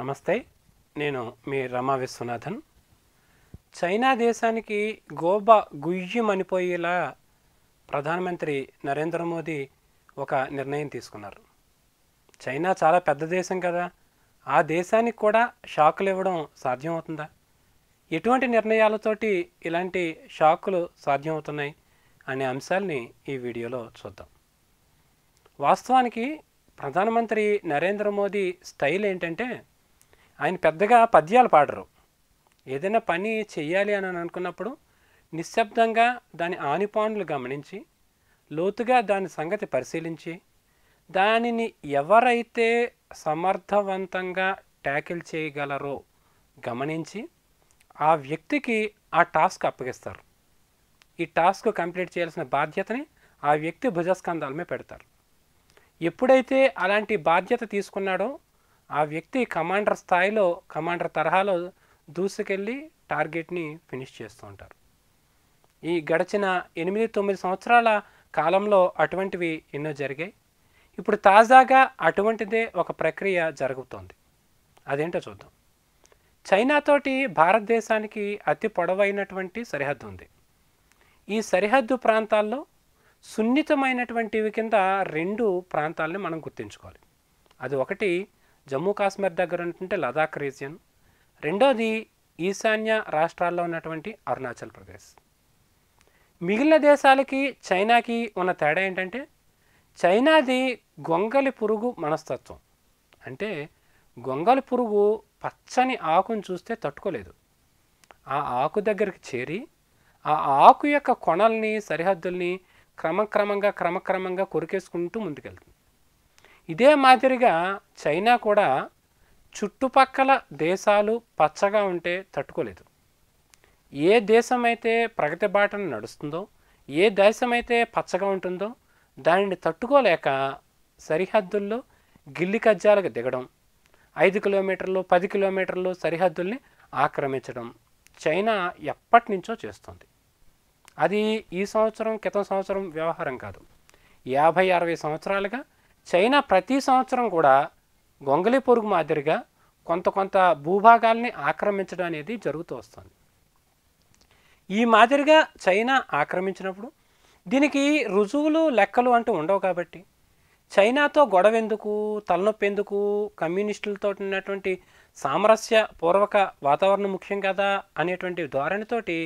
నమస్తే నేను మీ రమా విశ్వనాథన్ చైనా దేశానికి గోబా అనిపోయేలా ప్రధానమంత్రి నరేంద్ర మోదీ ఒక నిర్ణయం తీసుకున్నారు చైనా చాలా పెద్ద దేశం కదా ఆ దేశానికి కూడా షాకులు ఇవ్వడం సాధ్యమవుతుందా ఎటువంటి నిర్ణయాలతోటి ఇలాంటి షాకులు సాధ్యమవుతున్నాయి అనే అంశాల్ని ఈ వీడియోలో చూద్దాం వాస్తవానికి ప్రధానమంత్రి నరేంద్ర మోదీ స్టైల్ ఏంటంటే ఆయన పెద్దగా పద్యాలు పాడరు ఏదైనా పని చేయాలి అని అనుకున్నప్పుడు నిశ్శబ్దంగా దాని ఆనిపానులు గమనించి లోతుగా దాని సంగతి పరిశీలించి దానిని ఎవరైతే సమర్థవంతంగా ట్యాకిల్ చేయగలరో గమనించి ఆ వ్యక్తికి ఆ టాస్క్ అప్పగిస్తారు ఈ టాస్క్ కంప్లీట్ చేయాల్సిన బాధ్యతని ఆ వ్యక్తి భుజస్కందాలమే పెడతారు ఎప్పుడైతే అలాంటి బాధ్యత తీసుకున్నాడో ఆ వ్యక్తి కమాండర్ స్థాయిలో కమాండర్ తరహాలో దూసుకెళ్ళి టార్గెట్ని ఫినిష్ చేస్తూ ఉంటారు ఈ గడిచిన ఎనిమిది తొమ్మిది సంవత్సరాల కాలంలో అటువంటివి ఎన్నో జరిగాయి ఇప్పుడు తాజాగా అటువంటిదే ఒక ప్రక్రియ జరుగుతోంది అదేంటో చూద్దాం చైనాతోటి భారతదేశానికి అతి పొడవైనటువంటి సరిహద్దు ఉంది ఈ సరిహద్దు ప్రాంతాల్లో సున్నితమైనటువంటివి కింద రెండు ప్రాంతాలని మనం గుర్తుంచుకోవాలి అది ఒకటి జమ్మూ కాశ్మీర్ దగ్గర ఉంటుంటే లదాఖ్ రీజియన్ రెండోది ఈశాన్య రాష్ట్రాల్లో ఉన్నటువంటి అరుణాచల్ ప్రదేశ్ మిగిలిన దేశాలకి చైనాకి ఉన్న తేడా ఏంటంటే చైనాది గొంగలి పురుగు మనస్తత్వం అంటే గొంగలి పురుగు పచ్చని ఆకును చూస్తే తట్టుకోలేదు ఆ ఆకు దగ్గరికి చేరి ఆ ఆకు యొక్క కొనల్ని సరిహద్దుల్ని క్రమక్రమంగా క్రమక్రమంగా కొరికేసుకుంటూ ముందుకెళ్తుంది ఇదే మాదిరిగా చైనా కూడా చుట్టుపక్కల దేశాలు పచ్చగా ఉంటే తట్టుకోలేదు ఏ దేశమైతే ప్రగతి బాటను నడుస్తుందో ఏ దేశమైతే పచ్చగా ఉంటుందో దానిని తట్టుకోలేక సరిహద్దుల్లో గిల్లి కజ్జాలకు దిగడం ఐదు కిలోమీటర్లు పది కిలోమీటర్లు సరిహద్దుల్ని ఆక్రమించడం చైనా ఎప్పటి నుంచో చేస్తుంది అది ఈ సంవత్సరం క్రితం సంవత్సరం వ్యవహారం కాదు యాభై అరవై సంవత్సరాలుగా చైనా ప్రతి సంవత్సరం కూడా గొంగలి పొరుగు మాదిరిగా కొంత కొంత భూభాగాల్ని ఆక్రమించడం అనేది జరుగుతూ వస్తుంది ఈ మాదిరిగా చైనా ఆక్రమించినప్పుడు దీనికి రుజువులు లెక్కలు అంటూ ఉండవు కాబట్టి చైనాతో గొడవ ఎందుకు తలనొప్పి ఎందుకు కమ్యూనిస్టులతో ఉన్నటువంటి సామరస్య పూర్వక వాతావరణం ముఖ్యం కదా అనేటువంటి ధోరణితోటి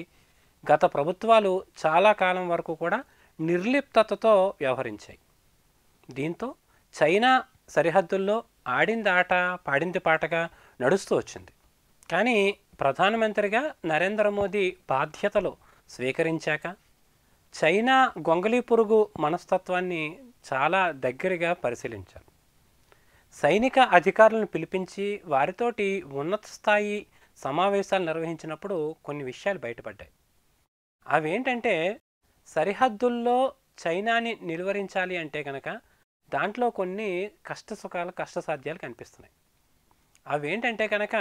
గత ప్రభుత్వాలు చాలా కాలం వరకు కూడా నిర్లిప్తతతో వ్యవహరించాయి దీంతో చైనా సరిహద్దుల్లో ఆడింది ఆట పాడింది పాటగా నడుస్తూ వచ్చింది కానీ ప్రధానమంత్రిగా నరేంద్ర మోదీ బాధ్యతలు స్వీకరించాక చైనా గొంగళీ పురుగు మనస్తత్వాన్ని చాలా దగ్గరగా పరిశీలించారు సైనిక అధికారులను పిలిపించి వారితోటి ఉన్నత స్థాయి సమావేశాలు నిర్వహించినప్పుడు కొన్ని విషయాలు బయటపడ్డాయి అవేంటంటే సరిహద్దుల్లో చైనాని నిలువరించాలి అంటే కనుక దాంట్లో కొన్ని కష్ట సుఖాలు సాధ్యాలు కనిపిస్తున్నాయి అవి ఏంటంటే కనుక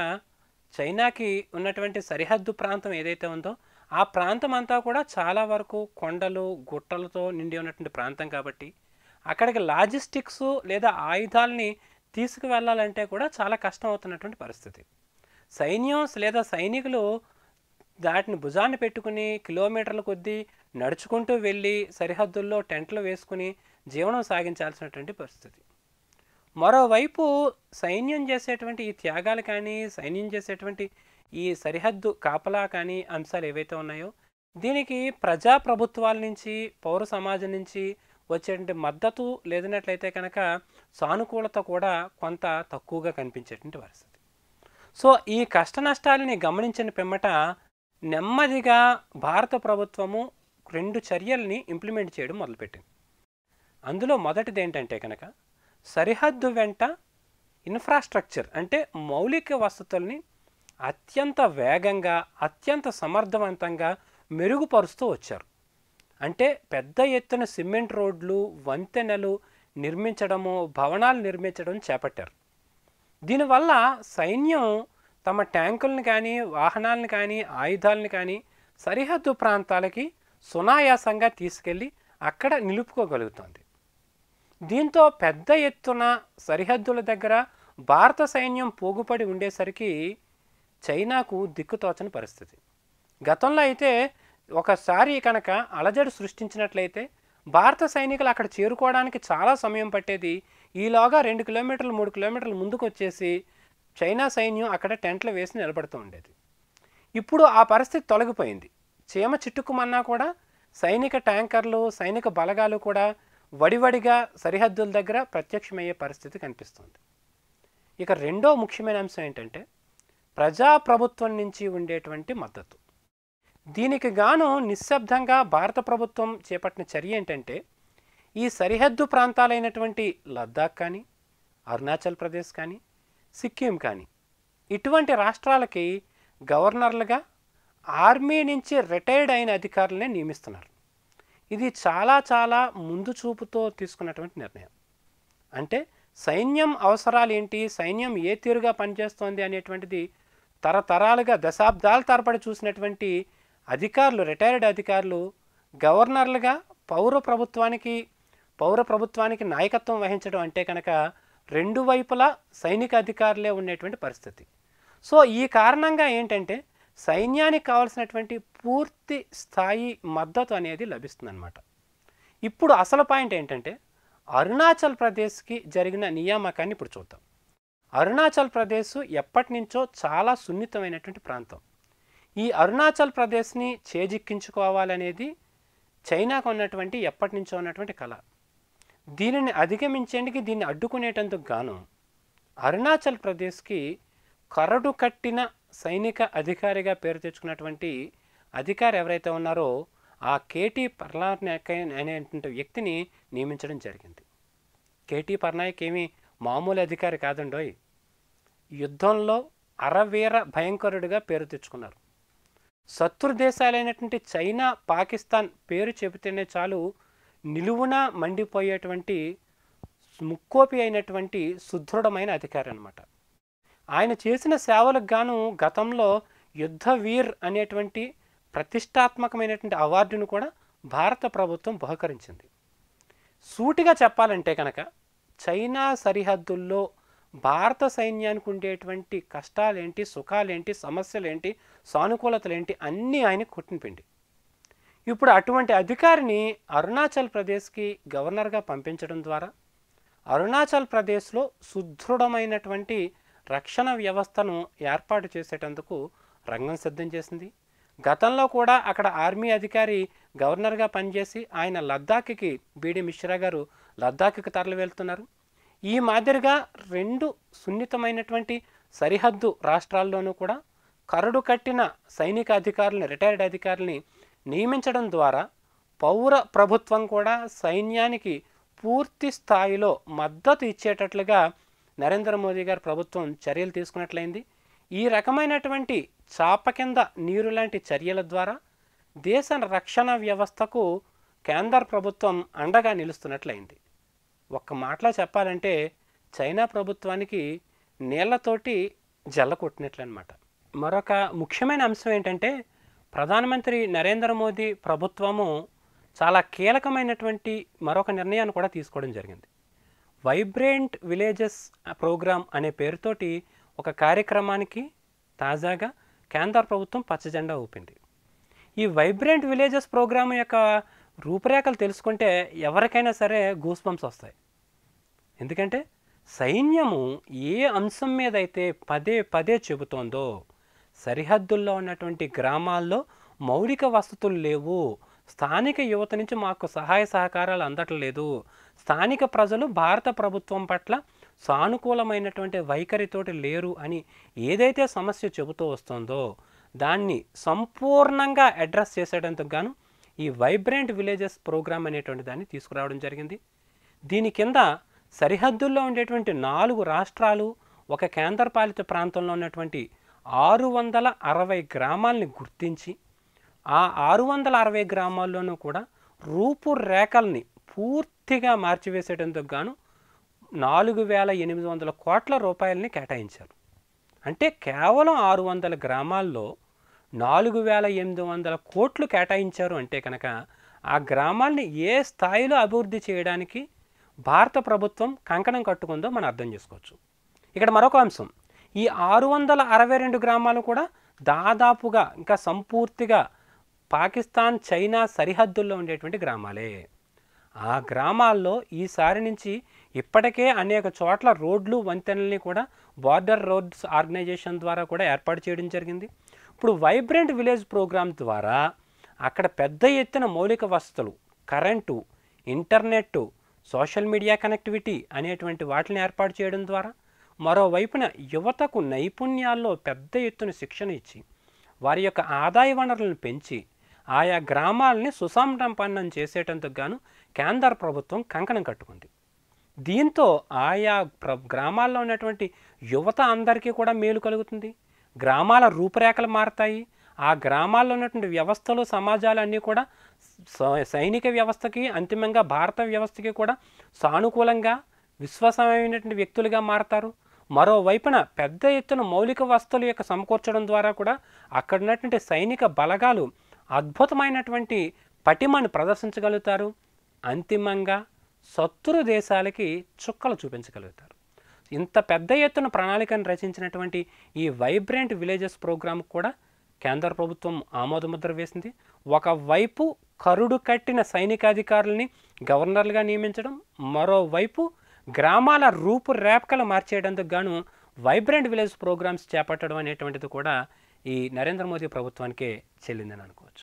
చైనాకి ఉన్నటువంటి సరిహద్దు ప్రాంతం ఏదైతే ఉందో ఆ ప్రాంతం అంతా కూడా చాలా వరకు కొండలు గుట్టలతో నిండి ఉన్నటువంటి ప్రాంతం కాబట్టి అక్కడికి లాజిస్టిక్స్ లేదా ఆయుధాలని తీసుకువెళ్ళాలంటే కూడా చాలా కష్టం అవుతున్నటువంటి పరిస్థితి సైన్యం లేదా సైనికులు దాటిని భుజాన్ని పెట్టుకుని కిలోమీటర్ల కొద్దీ నడుచుకుంటూ వెళ్ళి సరిహద్దుల్లో టెంట్లు వేసుకుని జీవనం సాగించాల్సినటువంటి పరిస్థితి మరోవైపు సైన్యం చేసేటువంటి ఈ త్యాగాలు కానీ సైన్యం చేసేటువంటి ఈ సరిహద్దు కాపలా కానీ అంశాలు ఏవైతే ఉన్నాయో దీనికి ప్రజా ప్రభుత్వాల నుంచి పౌర సమాజం నుంచి వచ్చేటువంటి మద్దతు లేదనట్లయితే కనుక సానుకూలత కూడా కొంత తక్కువగా కనిపించేటువంటి పరిస్థితి సో ఈ కష్ట నష్టాలని గమనించిన పిమ్మట నెమ్మదిగా భారత ప్రభుత్వము రెండు చర్యల్ని ఇంప్లిమెంట్ చేయడం మొదలుపెట్టింది అందులో మొదటిది ఏంటంటే కనుక సరిహద్దు వెంట ఇన్ఫ్రాస్ట్రక్చర్ అంటే మౌలిక వసతుల్ని అత్యంత వేగంగా అత్యంత సమర్థవంతంగా మెరుగుపరుస్తూ వచ్చారు అంటే పెద్ద ఎత్తున సిమెంట్ రోడ్లు వంతెనలు నిర్మించడము భవనాలు నిర్మించడం చేపట్టారు దీనివల్ల సైన్యం తమ ట్యాంకుల్ని కానీ వాహనాలను కానీ ఆయుధాలను కానీ సరిహద్దు ప్రాంతాలకి సునాయాసంగా తీసుకెళ్ళి అక్కడ నిలుపుకోగలుగుతుంది దీంతో పెద్ద ఎత్తున సరిహద్దుల దగ్గర భారత సైన్యం పోగుపడి ఉండేసరికి చైనాకు దిక్కుతోచని పరిస్థితి గతంలో అయితే ఒకసారి కనుక అలజడి సృష్టించినట్లయితే భారత సైనికులు అక్కడ చేరుకోవడానికి చాలా సమయం పట్టేది ఈలోగా రెండు కిలోమీటర్లు మూడు కిలోమీటర్లు ముందుకు వచ్చేసి చైనా సైన్యం అక్కడ టెంట్లు వేసి నిలబడుతూ ఉండేది ఇప్పుడు ఆ పరిస్థితి తొలగిపోయింది చీమ చిట్టుకుమన్నా కూడా సైనిక ట్యాంకర్లు సైనిక బలగాలు కూడా వడివడిగా సరిహద్దుల దగ్గర ప్రత్యక్షమయ్యే పరిస్థితి కనిపిస్తుంది ఇక రెండో ముఖ్యమైన అంశం ఏంటంటే ప్రజాప్రభుత్వం నుంచి ఉండేటువంటి మద్దతు దీనికి గాను నిశ్శబ్దంగా భారత ప్రభుత్వం చేపట్టిన చర్య ఏంటంటే ఈ సరిహద్దు ప్రాంతాలైనటువంటి లద్దాఖ్ కానీ అరుణాచల్ ప్రదేశ్ కానీ సిక్కిం కానీ ఇటువంటి రాష్ట్రాలకి గవర్నర్లుగా ఆర్మీ నుంచి రిటైర్డ్ అయిన అధికారులనే నియమిస్తున్నారు ఇది చాలా చాలా ముందు చూపుతో తీసుకున్నటువంటి నిర్ణయం అంటే సైన్యం అవసరాలు ఏంటి సైన్యం ఏ తీరుగా పనిచేస్తోంది అనేటువంటిది తరతరాలుగా దశాబ్దాల తరబడి చూసినటువంటి అధికారులు రిటైర్డ్ అధికారులు గవర్నర్లుగా పౌర ప్రభుత్వానికి పౌర ప్రభుత్వానికి నాయకత్వం వహించడం అంటే కనుక రెండు వైపులా సైనిక అధికారులే ఉండేటువంటి పరిస్థితి సో ఈ కారణంగా ఏంటంటే సైన్యానికి కావాల్సినటువంటి పూర్తి స్థాయి మద్దతు అనేది లభిస్తుందన్నమాట ఇప్పుడు అసలు పాయింట్ ఏంటంటే అరుణాచల్ ప్రదేశ్కి జరిగిన నియామకాన్ని ఇప్పుడు చూద్దాం అరుణాచల్ ప్రదేశ్ ఎప్పటి నుంచో చాలా సున్నితమైనటువంటి ప్రాంతం ఈ అరుణాచల్ ప్రదేశ్ని చేజిక్కించుకోవాలనేది చైనాకు ఉన్నటువంటి ఎప్పటి నుంచో ఉన్నటువంటి కళ దీనిని అధిగమించేందుకు దీన్ని అడ్డుకునేటందుకు గాను అరుణాచల్ ప్రదేశ్కి కరడు కట్టిన సైనిక అధికారిగా పేరు తెచ్చుకున్నటువంటి అధికారి ఎవరైతే ఉన్నారో ఆ కేటీ పర్నాయక్ అనేటువంటి వ్యక్తిని నియమించడం జరిగింది కేటీ పర్నాయక్ ఏమి మామూలు అధికారి కాదండోయ్ యుద్ధంలో అరవీర భయంకరుడిగా పేరు తెచ్చుకున్నారు శత్రు దేశాలైనటువంటి చైనా పాకిస్తాన్ పేరు చెబితేనే చాలు నిలువున మండిపోయేటువంటి ముక్కోపి అయినటువంటి సుదృఢమైన అధికారి అనమాట ఆయన చేసిన సేవలకు గాను గతంలో యుద్ధవీర్ అనేటువంటి ప్రతిష్టాత్మకమైనటువంటి అవార్డును కూడా భారత ప్రభుత్వం బహుకరించింది సూటిగా చెప్పాలంటే కనుక చైనా సరిహద్దుల్లో భారత సైన్యానికి ఉండేటువంటి కష్టాలేంటి సుఖాలేంటి సమస్యలేంటి సానుకూలతలేంటి అన్నీ ఆయన కుట్టినపిండి ఇప్పుడు అటువంటి అధికారిని అరుణాచల్ ప్రదేశ్కి గవర్నర్గా పంపించడం ద్వారా అరుణాచల్ ప్రదేశ్లో సుదృఢమైనటువంటి రక్షణ వ్యవస్థను ఏర్పాటు చేసేటందుకు రంగం సిద్ధం చేసింది గతంలో కూడా అక్కడ ఆర్మీ అధికారి గవర్నర్గా పనిచేసి ఆయన లద్దాఖ్కి బీడి మిశ్రా గారు లద్దాఖ్కి తరలి వెళ్తున్నారు ఈ మాదిరిగా రెండు సున్నితమైనటువంటి సరిహద్దు రాష్ట్రాల్లోనూ కూడా కరడు కట్టిన సైనిక అధికారులని రిటైర్డ్ అధికారులని నియమించడం ద్వారా పౌర ప్రభుత్వం కూడా సైన్యానికి పూర్తి స్థాయిలో మద్దతు ఇచ్చేటట్లుగా నరేంద్ర మోదీ గారు ప్రభుత్వం చర్యలు తీసుకున్నట్లయింది ఈ రకమైనటువంటి చాప కింద నీరు లాంటి చర్యల ద్వారా దేశ రక్షణ వ్యవస్థకు కేంద్ర ప్రభుత్వం అండగా నిలుస్తున్నట్లయింది ఒక్క మాటలో చెప్పాలంటే చైనా ప్రభుత్వానికి నీళ్లతోటి జల్ల అనమాట మరొక ముఖ్యమైన అంశం ఏంటంటే ప్రధానమంత్రి నరేంద్ర మోదీ ప్రభుత్వము చాలా కీలకమైనటువంటి మరొక నిర్ణయాన్ని కూడా తీసుకోవడం జరిగింది వైబ్రెంట్ విలేజెస్ ప్రోగ్రామ్ అనే పేరుతోటి ఒక కార్యక్రమానికి తాజాగా కేంద్ర ప్రభుత్వం పచ్చజెండా ఊపింది ఈ వైబ్రెంట్ విలేజెస్ ప్రోగ్రామ్ యొక్క రూపురేఖలు తెలుసుకుంటే ఎవరికైనా సరే గూస్బంప్స్ వస్తాయి ఎందుకంటే సైన్యము ఏ అంశం మీద అయితే పదే పదే చెబుతోందో సరిహద్దుల్లో ఉన్నటువంటి గ్రామాల్లో మౌలిక వసతులు లేవు స్థానిక యువత నుంచి మాకు సహాయ సహకారాలు అందట్లేదు స్థానిక ప్రజలు భారత ప్రభుత్వం పట్ల సానుకూలమైనటువంటి వైఖరితోటి లేరు అని ఏదైతే సమస్య చెబుతూ వస్తుందో దాన్ని సంపూర్ణంగా అడ్రస్ చేసేటందుకు గాను ఈ వైబ్రెంట్ విలేజెస్ ప్రోగ్రామ్ అనేటువంటి దాన్ని తీసుకురావడం జరిగింది దీని కింద సరిహద్దుల్లో ఉండేటువంటి నాలుగు రాష్ట్రాలు ఒక కేంద్రపాలిత ప్రాంతంలో ఉన్నటువంటి ఆరు వందల అరవై గ్రామాల్ని గుర్తించి ఆ ఆరు వందల అరవై గ్రామాల్లోనూ కూడా రూపురేఖల్ని పూర్తిగా మార్చివేసేటందుకు గాను నాలుగు వేల ఎనిమిది వందల కోట్ల రూపాయలని కేటాయించారు అంటే కేవలం ఆరు వందల గ్రామాల్లో నాలుగు వేల ఎనిమిది వందల కోట్లు కేటాయించారు అంటే కనుక ఆ గ్రామాల్ని ఏ స్థాయిలో అభివృద్ధి చేయడానికి భారత ప్రభుత్వం కంకణం కట్టుకుందో మనం అర్థం చేసుకోవచ్చు ఇక్కడ మరొక అంశం ఈ ఆరు వందల అరవై రెండు గ్రామాలు కూడా దాదాపుగా ఇంకా సంపూర్తిగా పాకిస్తాన్ చైనా సరిహద్దుల్లో ఉండేటువంటి గ్రామాలే ఆ గ్రామాల్లో ఈసారి నుంచి ఇప్పటికే అనేక చోట్ల రోడ్లు వంతెనల్ని కూడా బార్డర్ రోడ్స్ ఆర్గనైజేషన్ ద్వారా కూడా ఏర్పాటు చేయడం జరిగింది ఇప్పుడు వైబ్రెంట్ విలేజ్ ప్రోగ్రామ్ ద్వారా అక్కడ పెద్ద ఎత్తున మౌలిక వసతులు current internet social media connectivity అనేటువంటి వాటిని ఏర్పాటు చేయడం ద్వారా మరోవైపున యువతకు నైపుణ్యాల్లో పెద్ద ఎత్తున శిక్షణ ఇచ్చి వారి యొక్క ఆదాయ వనరులను పెంచి ఆయా గ్రామాలని సుసంపన్నం చేసేటందుకు గాను కేంద్ర ప్రభుత్వం కంకణం కట్టుకుంది దీంతో ఆయా ప్ర గ్రామాల్లో ఉన్నటువంటి యువత అందరికీ కూడా మేలు కలుగుతుంది గ్రామాల రూపురేఖలు మారుతాయి ఆ గ్రామాల్లో ఉన్నటువంటి వ్యవస్థలు సమాజాలు అన్నీ కూడా సైనిక వ్యవస్థకి అంతిమంగా భారత వ్యవస్థకి కూడా సానుకూలంగా విశ్వాసమైనటువంటి వ్యక్తులుగా మారతారు మరోవైపున పెద్ద ఎత్తున మౌలిక వస్తువుల యొక్క సమకూర్చడం ద్వారా కూడా అక్కడ ఉన్నటువంటి సైనిక బలగాలు అద్భుతమైనటువంటి పటిమను ప్రదర్శించగలుగుతారు అంతిమంగా శత్రు దేశాలకి చుక్కలు చూపించగలుగుతారు ఇంత పెద్ద ఎత్తున ప్రణాళికను రచించినటువంటి ఈ వైబ్రెంట్ విలేజెస్ ప్రోగ్రాం కూడా కేంద్ర ప్రభుత్వం ఆమోదముద్ర వేసింది ఒకవైపు కరుడు కట్టిన సైనికాధికారులని గవర్నర్లుగా నియమించడం మరోవైపు గ్రామాల రూపురేపకలు మార్చేయడందుకు గాను వైబ్రెంట్ విలేజ్ ప్రోగ్రామ్స్ చేపట్టడం అనేటువంటిది కూడా ఈ నరేంద్ర మోదీ ప్రభుత్వానికే చెల్లిందని అనుకోవచ్చు